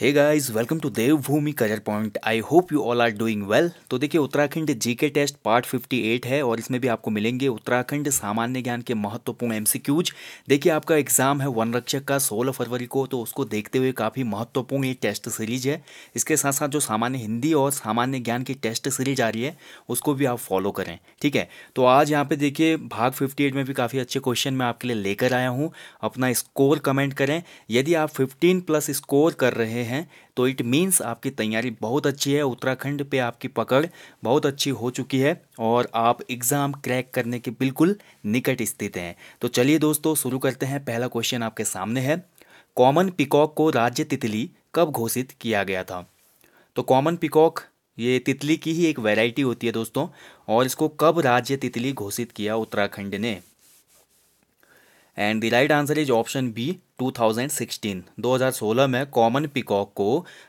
hey guys welcome to Devbhoomi career point I hope you all are doing well तो देखिए Uttarakhand GK test part 58 है और इसमें भी आपको मिलेंगे उत्तराखंड सामान्य ज्ञान के महत्वपूर्ण एमसीक्यूज देखिए आपका एग्जाम है वन रक्षक का 16 फरवरी को तो उसको देखते हुए काफ़ी महत्वपूर्ण ये टेस्ट सीरीज है इसके साथ साथ जो सामान्य हिंदी और सामान्य ज्ञान की टेस्ट सीरीज आ रही है उसको भी आप फॉलो करें ठीक है तो आज यहाँ पर देखिए भाग फिफ्टी में भी काफ़ी अच्छे क्वेश्चन मैं आपके लिए लेकर आया हूँ अपना स्कोर कमेंट करें यदि आप फिफ्टीन प्लस स्कोर कर रहे हैं हैं तो इट मीन्स आपकी तैयारी बहुत अच्छी है उत्तराखंड पे आपकी पकड़ बहुत अच्छी हो चुकी है और आप एग्ज़ाम क्रैक करने के बिल्कुल निकट स्थित हैं तो चलिए दोस्तों शुरू करते हैं पहला क्वेश्चन आपके सामने है कॉमन पिकॉक को राज्य तितली कब घोषित किया गया था तो कॉमन पिकॉक ये तितली की ही एक वैरायटी होती है दोस्तों और इसको कब राज्य तितली घोषित किया उत्तराखंड ने and the right answer is option B 2016 2016 में कॉमन पिकॉक को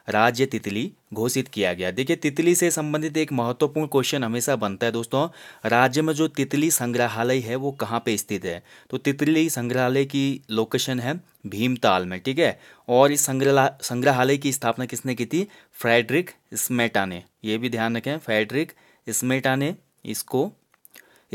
राज्य तितली घोषित किया गया देखिए तितली से संबंधित एक महत्वपूर्ण क्वेश्चन हमेशा बनता है दोस्तों राज्य में जो तितली संग्रहालय है वो कहाँ पे स्थित है तो तितली संग्रहालय की लोकेशन है भीमताल में ठीक है और इस संग्रह संग्रहालय की स्थापना किसने की थी फ्रेडरिक स्मेटा ने यह भी ध्यान रखें फ्रेडरिक स्मेटा ने इसको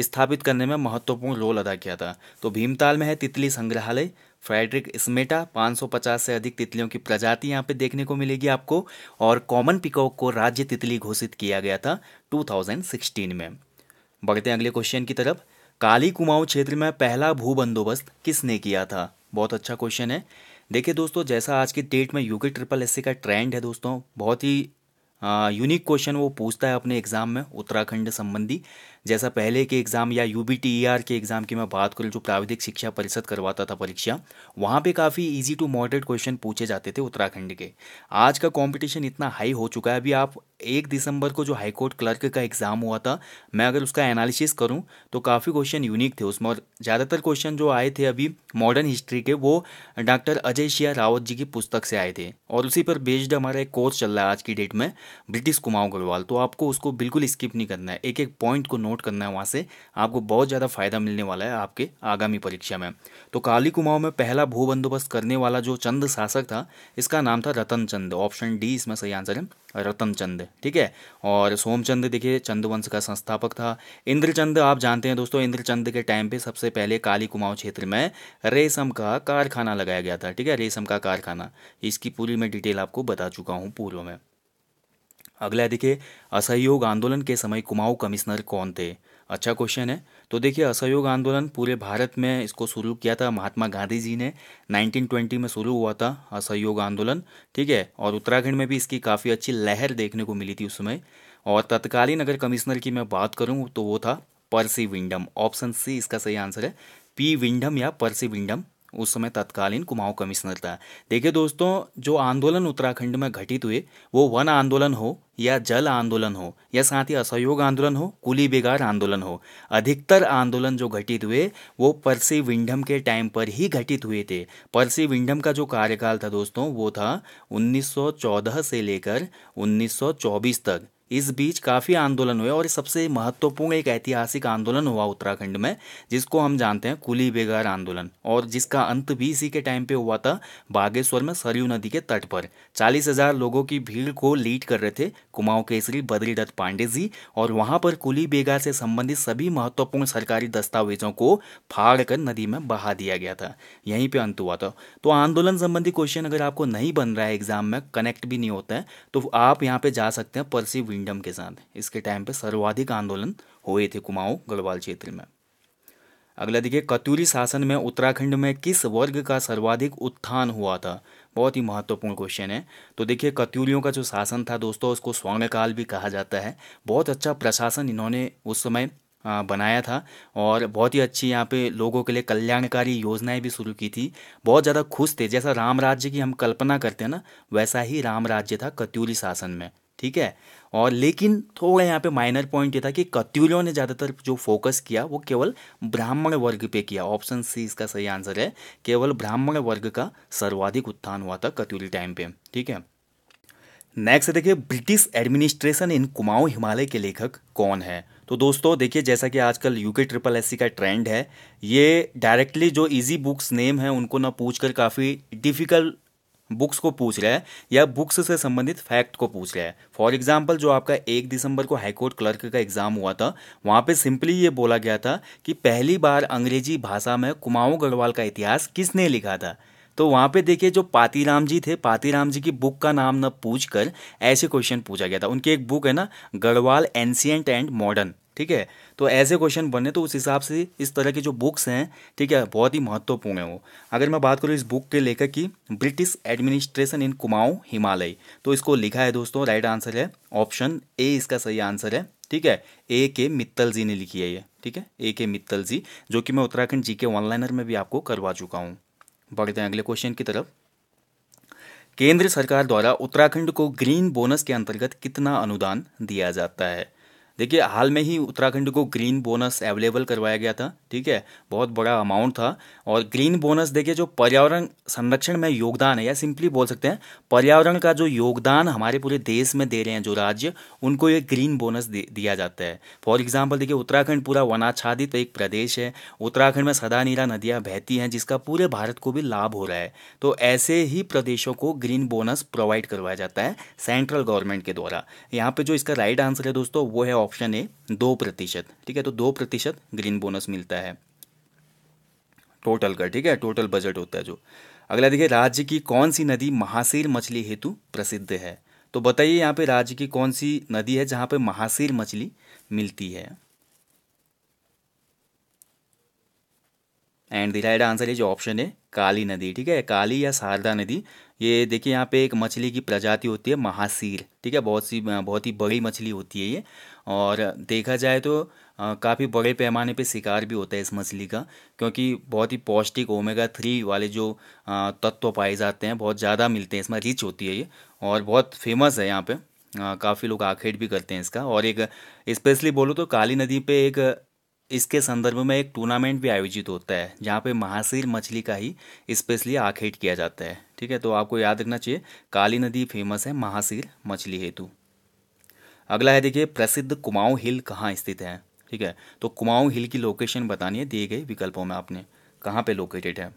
स्थापित करने में महत्वपूर्ण रोल अदा किया था तो भीमताल में है तितली संग्रहालय फ्रेडरिक स्मेटा 550 से अधिक तितलियों की प्रजाति यहाँ पे देखने को मिलेगी आपको और कॉमन पिकॉक को राज्य तितली घोषित किया गया था 2016 में बढ़ते हैं अगले क्वेश्चन की तरफ काली कुमाऊं क्षेत्र में पहला भू बंदोबस्त किसने किया था बहुत अच्छा क्वेश्चन है देखिए दोस्तों जैसा आज की डेट में यूके ट्रिपल एस का ट्रेंड है दोस्तों बहुत ही यूनिक क्वेश्चन वो पूछता है अपने एग्जाम में उत्तराखंड संबंधी जैसा पहले के एग्ज़ाम या यू बी e के एग्ज़ाम की मैं बात करूँ जो प्राविधिक शिक्षा परिषद करवाता था परीक्षा वहाँ पे काफ़ी ईजी टू मॉडरेट क्वेश्चन पूछे जाते थे उत्तराखंड के आज का कॉम्पिटिशन इतना हाई हो चुका है अभी आप एक दिसंबर को जो हाईकोर्ट क्लर्क का एग्ज़ाम हुआ था मैं अगर उसका एनालिसिस करूँ तो काफ़ी क्वेश्चन यूनिक थे उसमें और ज़्यादातर क्वेश्चन जो आए थे अभी मॉडर्न हिस्ट्री के वो डॉक्टर अजय शिया रावत जी की पुस्तक से आए थे और उसी पर बेस्ड हमारा एक कोर्स चल रहा है आज की डेट में ब्रिटिश कुमाऊँ गढ़वाल तो आपको उसको बिल्कुल स्किप नहीं करना है एक एक पॉइंट को नोट नोट करना है वहाँ से आपको बहुत ज़्यादा फायदा मिलने वाला है आपके आगामी परीक्षा में तो काली कुमाऊँ में पहला भू बंदोबस्त करने वाला जो चंद शासक था इसका नाम था रतन चंद ऑप्शन डी इसमें सही आंसर है रतन चंद ठीक है और सोमचंद देखिए चंद वंश का संस्थापक था इंद्रचंद आप जानते हैं दोस्तों इंद्रचंद के टाइम पे सबसे पहले काली कुमाऊँ क्षेत्र में रेशम का कारखाना लगाया गया था ठीक है रेशम का कारखाना इसकी पूरी मैं डिटेल आपको बता चुका हूँ पूर्व में अगला देखिए असहयोग आंदोलन के समय कुमाऊं कमिश्नर कौन थे अच्छा क्वेश्चन है तो देखिए असहयोग आंदोलन पूरे भारत में इसको शुरू किया था महात्मा गांधी जी ने 1920 में शुरू हुआ था असहयोग आंदोलन ठीक है और उत्तराखंड में भी इसकी काफ़ी अच्छी लहर देखने को मिली थी उस समय और तत्कालीन अगर कमिश्नर की मैं बात करूँ तो वो था परसी विंडम ऑप्शन सी इसका सही आंसर है पी विंडम या पर्सी विंडम उस समय तत्कालीन कुमाऊं कमिश्नर था देखिए दोस्तों जो आंदोलन उत्तराखंड में घटित हुए वो वन आंदोलन हो या जल आंदोलन हो या साथ ही असहयोग आंदोलन हो कुली बेगार आंदोलन हो अधिकतर आंदोलन जो घटित हुए वो परसी विंडम के टाइम पर ही घटित हुए थे परसी विंडम का जो कार्यकाल था दोस्तों वो था 1914 से लेकर 1924 तक इस बीच काफ़ी आंदोलन हुए और सबसे महत्वपूर्ण एक ऐतिहासिक आंदोलन हुआ उत्तराखंड में जिसको हम जानते हैं कुली बेगार आंदोलन और जिसका अंत भी इसी के टाइम पे हुआ था बागेश्वर में सरयू नदी के तट पर चालीस हजार लोगों की भीड़ को लीड कर रहे थे कुमाऊं केसरी बद्रीदत्त पांडे जी और वहाँ पर कुली बेगार से संबंधित सभी महत्वपूर्ण सरकारी दस्तावेजों को फाड़ कर नदी में बहा दिया गया था यहीं पर अंत हुआ था तो आंदोलन संबंधी क्वेश्चन अगर आपको नहीं बन रहा है एग्जाम में कनेक्ट भी नहीं होता है तो आप यहाँ पे जा सकते हैं परसी किंगडम के साथ इसके टाइम पे सर्वाधिक आंदोलन हुए थे कुमाऊं गढ़वाल क्षेत्र में अगला देखिए कतूरी शासन में उत्तराखंड में किस वर्ग का सर्वाधिक उत्थान हुआ था बहुत ही महत्वपूर्ण क्वेश्चन है तो देखिए कत्यूरियों का जो शासन था दोस्तों उसको स्वर्णकाल भी कहा जाता है बहुत अच्छा प्रशासन इन्होंने उस समय बनाया था और बहुत ही अच्छी यहाँ पे लोगों के लिए कल्याणकारी योजनाएं भी शुरू की थी बहुत ज़्यादा खुश थे जैसा राम राज्य की हम कल्पना करते हैं ना वैसा ही राम राज्य था कत्यूरी शासन में ठीक है और लेकिन थोड़ा यहाँ पे माइनर पॉइंट ये था कि कत्यूलों ने ज़्यादातर जो फोकस किया वो केवल ब्राह्मण वर्ग पे किया ऑप्शन सी इसका सही आंसर है केवल ब्राह्मण वर्ग का सर्वाधिक उत्थान हुआ था कत्यूली टाइम पे ठीक है नेक्स्ट देखिए British administration in Kumaon Himalaya के लेखक कौन है तो दोस्तों देखिए जैसा कि आजकल यूके ट्रिपल एस का ट्रेंड है ये डायरेक्टली जो इजी बुक्स नेम है उनको ना पूछकर काफ़ी डिफिकल्ट बुक्स को पूछ रहा है या बुक्स से संबंधित फैक्ट को पूछ रहा है फॉर एग्जाम्पल जो आपका एक दिसंबर को हाईकोर्ट क्लर्क का एग्ज़ाम हुआ था वहाँ पे सिंपली ये बोला गया था कि पहली बार अंग्रेजी भाषा में कुमाऊँ गढ़वाल का इतिहास किसने लिखा था तो वहाँ पे देखिए जो पातीराम जी थे पातीराम जी की बुक का नाम न पूछ कर ऐसे क्वेश्चन पूछा गया था उनकी एक बुक है ना गढ़वाल एंशियंट एंड मॉडर्न ठीक है तो ऐसे क्वेश्चन बने तो उस हिसाब से इस तरह की जो बुक्स हैं ठीक है बहुत ही महत्वपूर्ण है वो अगर मैं बात करूँ इस बुक के लेखक की British administration in Kumaon Himalaya तो इसको लिखा है दोस्तों राइट आंसर है ऑप्शन ए इसका सही आंसर है ठीक है ए के मित्तल जी ने लिखी है ये ठीक है ए के मित्तल जी जो कि मैं उत्तराखंड जी के ऑनलाइनर में भी आपको करवा चुका हूँ बढ़ते हैं अगले क्वेश्चन की तरफ केंद्र सरकार द्वारा उत्तराखंड को ग्रीन बोनस के अंतर्गत कितना अनुदान दिया जाता है देखिए हाल में ही उत्तराखंड को ग्रीन बोनस अवेलेबल करवाया गया था ठीक है बहुत बड़ा अमाउंट था और ग्रीन बोनस देखिए जो पर्यावरण संरक्षण में योगदान है या सिंपली बोल सकते हैं पर्यावरण का जो योगदान हमारे पूरे देश में दे रहे हैं जो राज्य उनको ये ग्रीन बोनस दिया जाता है फॉर एग्जाम्पल देखिए उत्तराखंड पूरा वनाच्छादित एक प्रदेश है उत्तराखंड में सदानीरा नदियाँ बहती हैं जिसका पूरे भारत को भी लाभ हो रहा है तो ऐसे ही प्रदेशों को ग्रीन बोनस प्रोवाइड करवाया जाता है सेंट्रल गवर्नमेंट के द्वारा यहाँ पे जो इसका राइट आंसर है दोस्तों वो है ऑप्शन ए दो प्रतिशत ठीक है तो दो प्रतिशत ग्रीन बोनस मिलता है टोटल का ठीक है टोटल बजट होता है जो अगला देखिए राज्य की कौन सी नदी महासीर मछली हेतु प्रसिद्ध है तो बताइए यहाँ पे राज्य की कौन सी नदी है जहाँ पे महासीर मछली मिलती है and the right answer is option है काली नदी ठीक है काली या शारदा नदी ये देखिए यहाँ पे एक मछली की प्रजाति होती है महासीर ठीक है बहुत सी बहुत ही बड़ी मछली होती है ये और देखा जाए तो काफ़ी बड़े पैमाने पे शिकार भी होता है इस मछली का क्योंकि बहुत ही पौष्टिक ओमेगा थ्री वाले जो तत्व पाए जाते हैं बहुत ज़्यादा मिलते हैं इसमें रिच होती है ये और बहुत फेमस है यहाँ पे काफ़ी लोग आखेट भी करते हैं इसका और एक स्पेशली बोलो तो काली नदी पे एक इसके संदर्भ में एक टूर्नामेंट भी आयोजित होता है जहाँ पे महाशीर मछली का ही स्पेशली आखेट किया जाता है ठीक है तो आपको याद रखना चाहिए काली नदी फेमस है महाशीर मछली हेतु अगला है देखिए प्रसिद्ध कुमाऊं हिल कहाँ स्थित है ठीक है तो कुमाऊं हिल की लोकेशन बतानी है दिए गए विकल्पों में आपने कहाँ पे लोकेटेड है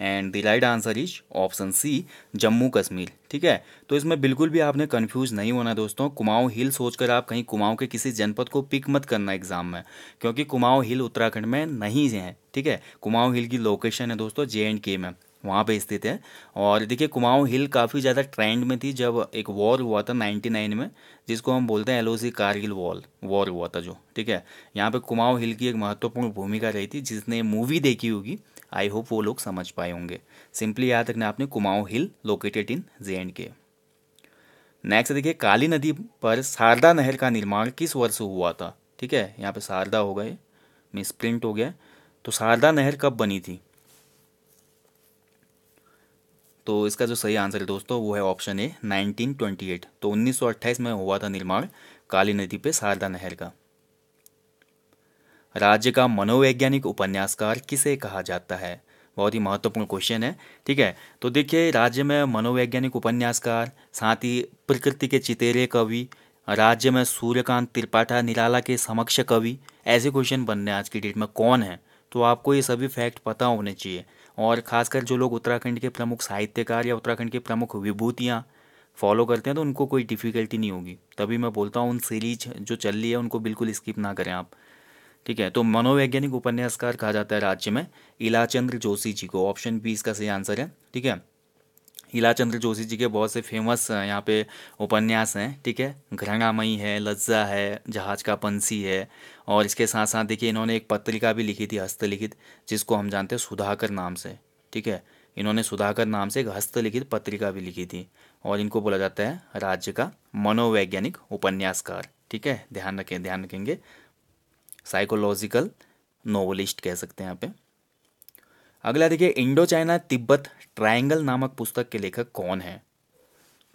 and the right answer is option C Jammu Kashmir ठीक है तो इसमें बिल्कुल भी आपने कंफ्यूज नहीं होना दोस्तों कुमाऊं हिल सोचकर आप कहीं कुमाऊं के किसी जनपद को पिक मत करना एग्जाम में क्योंकि कुमाऊं हिल उत्तराखंड में नहीं है ठीक है कुमाऊं हिल की लोकेशन है दोस्तों जे एंड के में वहाँ पे स्थित है और देखिए कुमाऊँ हिल काफ़ी ज़्यादा ट्रेंड में थी जब एक वॉर हुआ था 99 में जिसको हम बोलते हैं एलओसी कारगिल वॉल वॉर हुआ था जो ठीक है यहाँ पे कुमाऊँ हिल की एक महत्वपूर्ण भूमिका रही थी जिसने मूवी देखी होगी आई होप वो लोग समझ पाए होंगे सिंपली याद रखना आपने Kumaon hill located in J and K next देखिए काली नदी पर शारदा नहर का निर्माण किस वर्ष हुआ था ठीक है यहाँ पे शारदा हो गए मिस हो गया तो शारदा नहर कब बनी थी तो इसका जो सही आंसर है दोस्तों वो है ऑप्शन ए 1928 तो 1928 में हुआ था निर्माण काली नदी पे शारदा नहर का राज्य का मनोवैज्ञानिक उपन्यासकार किसे कहा जाता है बहुत ही महत्वपूर्ण क्वेश्चन है ठीक है तो देखिए राज्य में मनोवैज्ञानिक उपन्यासकार साथ ही प्रकृति के चितेरे कवि राज्य में सूर्यकांत त्रिपाठा निराला के समक्ष कवि ऐसे क्वेश्चन बनने आज की डेट में कौन है तो आपको ये सभी फैक्ट पता होने चाहिए और ख़ासकर जो लोग उत्तराखंड के प्रमुख साहित्यकार या उत्तराखंड के प्रमुख विभूतियाँ फॉलो करते हैं तो उनको कोई डिफ़िकल्टी नहीं होगी तभी मैं बोलता हूँ उन सीरीज जो चल रही है उनको बिल्कुल स्किप ना करें आप ठीक है तो मनोवैज्ञानिक उपन्यासकार कहा जाता है राज्य में इलाचंद्र जोशी जी को ऑप्शन बी इसका सही आंसर है ठीक है हीला चंद्र जोशी जी के बहुत से फेमस यहाँ पे उपन्यास हैं ठीक है घृणामयी है लज्जा है जहाज का पंसी है और इसके साथ साथ देखिए इन्होंने एक पत्रिका भी लिखी थी हस्तलिखित जिसको हम जानते हैं सुधाकर नाम से ठीक है इन्होंने सुधाकर नाम से एक हस्तलिखित पत्रिका भी लिखी थी और इनको बोला जाता है राज्य का मनोवैज्ञानिक उपन्यासकार ठीक है ध्यान रखें ध्यान रखेंगे साइकोलॉजिकल नोवलिस्ट कह सकते हैं यहाँ पे अगला देखिए इंडो चाइना तिब्बत ट्रायंगल नामक पुस्तक के लेखक कौन है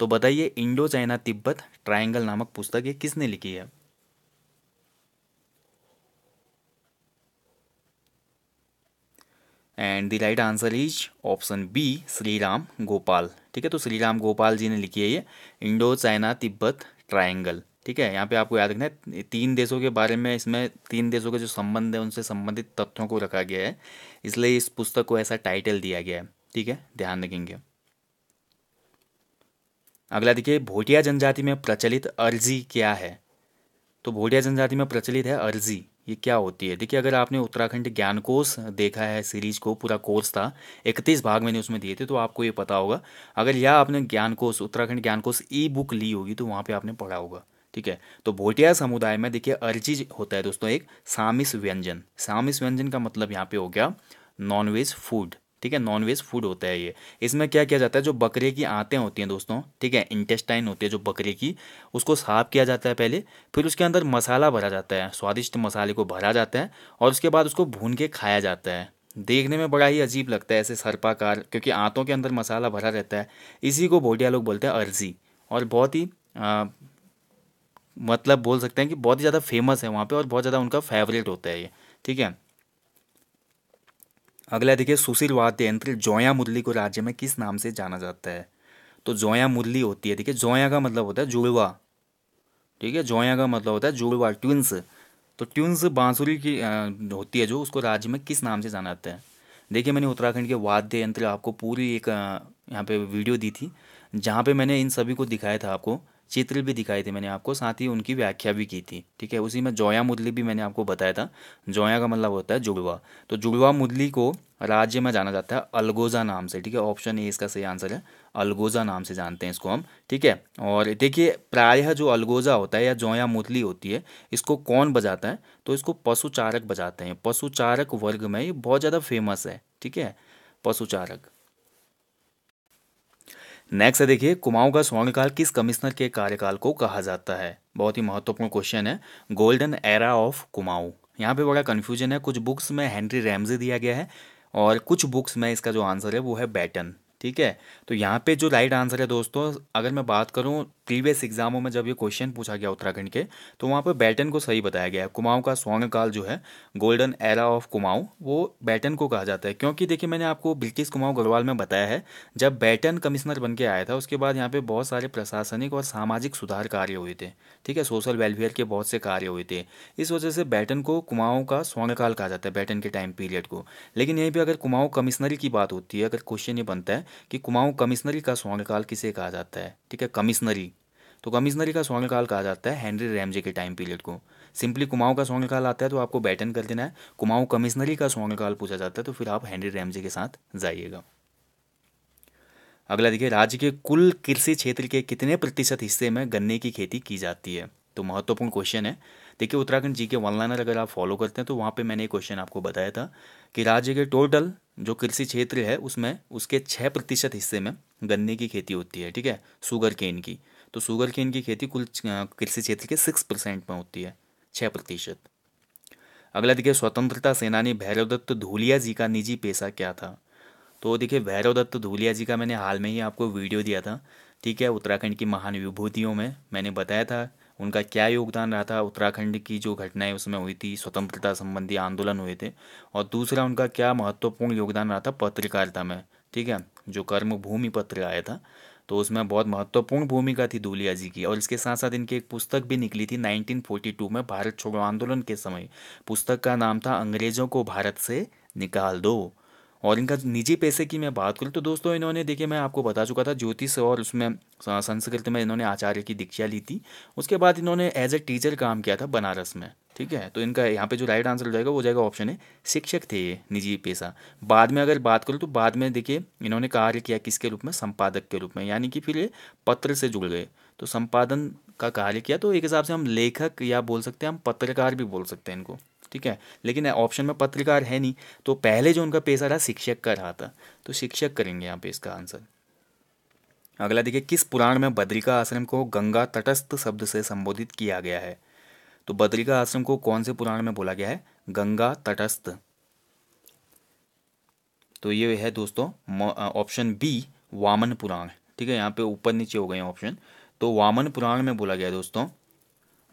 तो बताइए इंडो चाइना तिब्बत ट्रायंगल नामक पुस्तक ये किसने लिखी है and the right answer is option B Shri Ram Gopal ठीक है तो श्री राम गोपाल जी ने लिखी है ये इंडो चाइना तिब्बत ट्रायंगल ठीक है यहाँ पे आपको याद रखना है तीन देशों के बारे में इसमें तीन देशों के जो संबंध है उनसे संबंधित तथ्यों को रखा गया है इसलिए इस पुस्तक को ऐसा टाइटल दिया गया है ठीक है ध्यान रखेंगे अगला देखिए भोटिया जनजाति में प्रचलित अर्जी क्या है तो भोटिया जनजाति में प्रचलित है अर्जी ये क्या होती है देखिए अगर आपने उत्तराखंड ज्ञानकोश देखा है सीरीज को पूरा कोर्स था इकतीस भाग मैंने उसमें दिए थे तो आपको ये पता होगा अगर या आपने ज्ञानकोश उत्तराखंड ज्ञानकोश ई बुक ली होगी तो वहाँ पे आपने पढ़ा होगा ठीक है तो भोटिया समुदाय में देखिए अर्जी होता है दोस्तों एक सामिस व्यंजन सामिस व्यंजन का मतलब यहाँ पे हो गया नॉनवेज फूड ठीक है नॉनवेज फूड होता है ये इसमें क्या किया जाता है जो बकरे की आंतें होती हैं दोस्तों ठीक है इंटेस्टाइन होती है जो बकरे की उसको साफ किया जाता है पहले फिर उसके अंदर मसाला भरा जाता है स्वादिष्ट मसाले को भरा जाता है और उसके बाद उसको भून के खाया जाता है देखने में बड़ा ही अजीब लगता है ऐसे सर्पाकार क्योंकि आंतों के अंदर मसाला भरा रहता है इसी को भोटिया लोग बोलते हैं अर्जी और बहुत ही मतलब बोल सकते हैं कि बहुत ही ज़्यादा फेमस है वहाँ पे और बहुत ज़्यादा उनका फेवरेट होता है ये ठीक है अगला देखिए सुशील वाद्य यंत्र जोया मुरली को राज्य में किस नाम से जाना जाता है तो जोया मुरली होती है देखिए जोया का मतलब होता है जुड़वा ठीक है जोया का मतलब होता है जुड़वा ट्विंस तो ट्यून्स बांसुरी की होती है जो उसको राज्य में किस नाम से जाना जाता है देखिए मैंने उत्तराखंड के वाद्य यंत्र आपको पूरी एक यहाँ पे वीडियो दी थी जहाँ पे मैंने इन सभी को दिखाया था आपको चित्र भी दिखाए थे मैंने आपको साथ ही उनकी व्याख्या भी की थी ठीक है उसी में जोया मुदली भी मैंने आपको बताया था जोया का मतलब होता है जुड़वा तो जुड़वा मुदली को राज्य में जाना जाता है अलगोजा नाम से ठीक है ऑप्शन ए इसका सही आंसर है अलगोजा नाम से जानते हैं इसको हम ठीक है और देखिए प्रायः जो अलगोजा होता है या जोया मुदली होती है इसको कौन बजाता है तो इसको पशुचारक बजाते हैं पशुचारक वर्ग में ये बहुत ज़्यादा फेमस है ठीक है पशुचारक नेक्स्ट है देखिए कुमाऊं का स्वर्णकाल किस कमिश्नर के कार्यकाल को कहा जाता है बहुत ही महत्वपूर्ण क्वेश्चन है गोल्डन एरा ऑफ कुमाऊं यहाँ पे बड़ा कन्फ्यूजन है कुछ बुक्स में हेनरी रैमजे दिया गया है और कुछ बुक्स में इसका जो आंसर है वो है बैटन ठीक है तो यहाँ पे जो राइट आंसर है दोस्तों अगर मैं बात करूँ प्रीवियस एग्जामों में जब ये क्वेश्चन पूछा गया उत्तराखंड के तो वहाँ पे बैटन को सही बताया गया है कुमाऊँ का स्वर्ण काल जो है गोल्डन एरा ऑफ कुमाऊँ वो बैटन को कहा जाता है क्योंकि देखिए मैंने आपको ब्रिटिश कुमाऊँ गढ़वाल में बताया है जब बैटन कमिश्नर बन के आया था उसके बाद यहाँ पर बहुत सारे प्रशासनिक और सामाजिक सुधार कार्य हुए थे ठीक है सोशल वेलफेयर के बहुत से कार्य हुए थे इस वजह से बैटन को कुमाऊँ का स्वर्ण काल कहा जाता है बैटन के टाइम पीरियड को लेकिन यहीं पर अगर कुमाऊँ कमिश्नरी की बात होती है अगर क्वेश्चन ये बनता है कि कुमाऊं कमिश्नरी का काल किसे कहा जाता है ठीक है कमिश्नरी तो कमिश्नरी का काल कहा जाता है हेनरी रैमजे के टाइम पीरियड को सिंपली कुमाऊं का काल आता है तो आपको बैटन कर देना है कुमाऊं कमिश्नरी का काल पूछा जाता है तो फिर आप हेनरी रैमजे के साथ जाइएगा अगला देखिए राज्य के कुल कृषि क्षेत्र के कितने प्रतिशत हिस्से में गन्ने की खेती की जाती है तो महत्वपूर्ण क्वेश्चन है देखिए उत्तराखंड जी के वन लाइनर अगर आप फॉलो करते हैं तो वहाँ पे मैंने एक क्वेश्चन आपको बताया था कि राज्य के टोटल जो कृषि क्षेत्र है उसमें उसके छः प्रतिशत हिस्से में गन्ने की खेती होती है ठीक है शुगर केन की तो शुगर केन की खेती कुल कृषि क्षेत्र के सिक्स परसेंट में होती है छः प्रतिशत अगला देखिए स्वतंत्रता सेनानी भैरवदत्त धूलिया जी का निजी पेशा क्या था तो देखिए भैरवदत्त धूलिया जी का मैंने हाल में ही आपको वीडियो दिया था ठीक है उत्तराखंड की महान विभूतियों में मैंने बताया था उनका क्या योगदान रहा था उत्तराखंड की जो घटनाएं उसमें हुई थी स्वतंत्रता संबंधी आंदोलन हुए थे और दूसरा उनका क्या महत्वपूर्ण योगदान रहा था पत्रकारिता में ठीक है जो कर्म भूमि पत्र आया था तो उसमें बहुत महत्वपूर्ण भूमिका थी दूलिया जी की और इसके साथ साथ इनकी एक पुस्तक भी निकली थी 1942 में भारत छोड़ो आंदोलन के समय पुस्तक का नाम था अंग्रेज़ों को भारत से निकाल दो और इनका निजी पैसे की मैं बात करूँ तो दोस्तों इन्होंने देखिए मैं आपको बता चुका था ज्योतिष और उसमें संस्कृत में इन्होंने आचार्य की दीक्षा ली थी उसके बाद इन्होंने एज ए टीचर काम किया था बनारस में ठीक है तो इनका यहाँ पे जो राइट आंसर हो जाएगा वो जाएगा ऑप्शन है शिक्षक थे ये निजी पेशा बाद में अगर बात करूँ तो बाद में देखिए इन्होंने कार्य किया किसके रूप में संपादक के रूप में यानी कि फिर ये पत्र से जुड़ गए तो संपादन का कार्य किया तो एक हिसाब से हम लेखक या बोल सकते हैं हम पत्रकार भी बोल सकते हैं इनको ठीक है लेकिन ऑप्शन में पत्रकार है नहीं तो पहले जो उनका पेशा रहा शिक्षक का रहा था तो शिक्षक करेंगे यहाँ पे इसका आंसर अगला देखिए किस पुराण में बद्रिका आश्रम को गंगा तटस्थ शब्द से संबोधित किया गया है तो बद्रिका आश्रम को कौन से पुराण में बोला गया है गंगा तटस्थ तो ये है दोस्तों ऑप्शन बी वामन पुराण ठीक है यहाँ पे ऊपर नीचे हो गए ऑप्शन तो वामन पुराण में बोला गया दोस्तों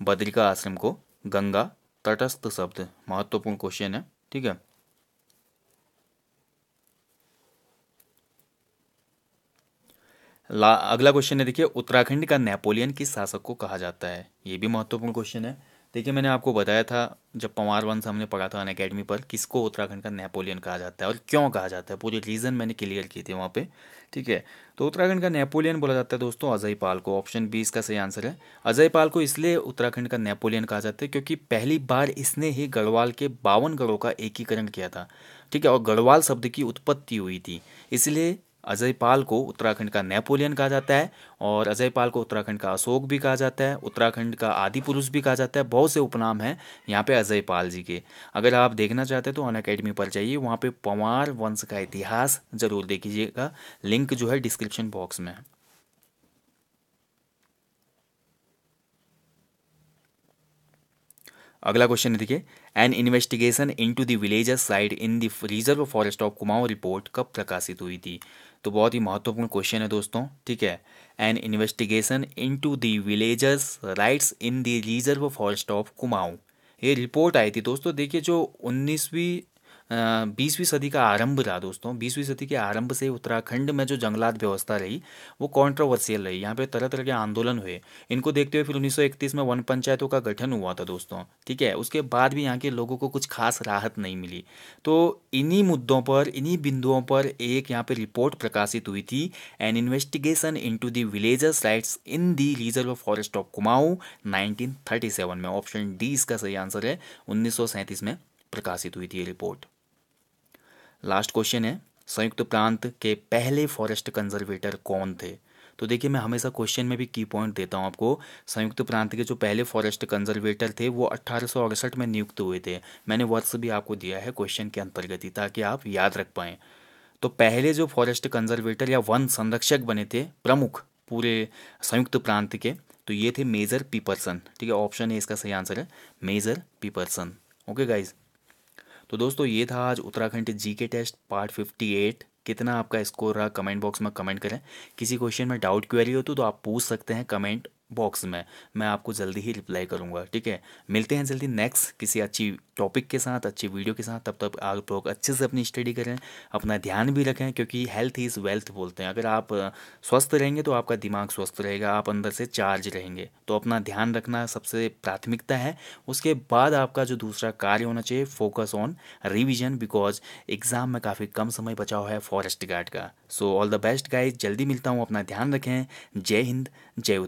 बद्रिका आश्रम को गंगा तटस्थ शब्द महत्वपूर्ण क्वेश्चन है ठीक है अगला क्वेश्चन है देखिए उत्तराखंड का नेपोलियन किस शासक को कहा जाता है ये भी महत्वपूर्ण क्वेश्चन है देखिए मैंने आपको बताया था जब पंवार वंश हमने पढ़ा था अन अकेडमी पर किसको उत्तराखंड का नेपोलियन कहा जाता है और क्यों कहा जाता है पूरी रीज़न मैंने क्लियर की थी वहाँ पे ठीक है तो उत्तराखंड का नेपोलियन बोला जाता है दोस्तों अजय पाल को ऑप्शन बी इसका सही आंसर है अजय पाल को इसलिए उत्तराखंड का नेपोलियन कहा जाता है क्योंकि पहली बार इसने ही गढ़वाल के बावन गढ़ों का एकीकरण किया था ठीक है और गढ़वाल शब्द की उत्पत्ति हुई थी इसलिए अजय पाल को उत्तराखंड का नेपोलियन कहा जाता है और अजय पाल को उत्तराखंड का अशोक भी कहा जाता है उत्तराखंड का आदि पुरुष भी कहा जाता है बहुत से उपनाम हैं यहाँ पे अजय पाल जी के अगर आप देखना चाहते हैं तो अन अकेडमी पर जाइए वहाँ पे पंवार वंश का इतिहास ज़रूर देखिएगा लिंक जो है डिस्क्रिप्शन बॉक्स में अगला क्वेश्चन देखिए an investigation into the side in the reserve forest of Kumaon report कब प्रकाशित हुई थी तो बहुत ही महत्वपूर्ण क्वेश्चन है दोस्तों ठीक है an investigation into the villagers rights in the reserve forest of Kumaon ये रिपोर्ट आई थी दोस्तों देखिए जो 19वीं बीसवीं सदी का आरंभ रहा दोस्तों बीसवीं सदी के आरंभ से उत्तराखंड में जो जंगलात व्यवस्था रही वो कॉन्ट्रोवर्सियल रही यहाँ पे तरह तरह के आंदोलन हुए इनको देखते हुए फिर 1931 में वन पंचायतों का गठन हुआ था दोस्तों ठीक है उसके बाद भी यहाँ के लोगों को कुछ खास राहत नहीं मिली तो इन्हीं मुद्दों पर इन्हीं बिंदुओं पर एक यहाँ पे रिपोर्ट प्रकाशित हुई थी an investigation into villagers rights in the reserve forest of Kumaon nineteen में ऑप्शन डी इसका सही आंसर है उन्नीस में प्रकाशित हुई थी ये रिपोर्ट लास्ट क्वेश्चन है संयुक्त प्रांत के पहले फॉरेस्ट कंजर्वेटर कौन थे तो देखिए मैं हमेशा क्वेश्चन में भी की पॉइंट देता हूँ आपको संयुक्त प्रांत के जो पहले फॉरेस्ट कंजर्वेटर थे वो अट्ठारह में नियुक्त हुए थे मैंने वर्ष भी आपको दिया है क्वेश्चन के अंतर्गत ही ताकि आप याद रख पाएं तो पहले जो फॉरेस्ट कंजर्वेटर या वन संरक्षक बने थे प्रमुख पूरे संयुक्त प्रांत के तो ये थे मेजर पीपर्सन ठीक है ऑप्शन है इसका सही आंसर है मेजर पीपर्सन ओके गाइज़ तो दोस्तों ये था आज उत्तराखंड जी के टेस्ट पार्ट फिफ्टी एट कितना आपका स्कोर रहा कमेंट बॉक्स में कमेंट करें किसी क्वेश्चन में डाउट क्वेरी हो तो, तो आप पूछ सकते हैं कमेंट बॉक्स में मैं आपको जल्दी ही रिप्लाई करूँगा ठीक है मिलते हैं जल्दी नेक्स्ट किसी अच्छी टॉपिक के साथ अच्छी वीडियो के साथ तब तक आप लोग अच्छे से अपनी स्टडी करें अपना ध्यान भी रखें क्योंकि हेल्थ इज़ वेल्थ बोलते हैं अगर आप स्वस्थ रहेंगे तो आपका दिमाग स्वस्थ रहेगा आप अंदर से चार्ज रहेंगे तो अपना ध्यान रखना सबसे प्राथमिकता है उसके बाद आपका जो दूसरा कार्य होना चाहिए focus on revision because exam में काफ़ी कम समय बचा हुआ है फॉरेस्ट गार्ड का so all the best guys जल्दी मिलता हूँ अपना ध्यान रखें जय हिंद Jay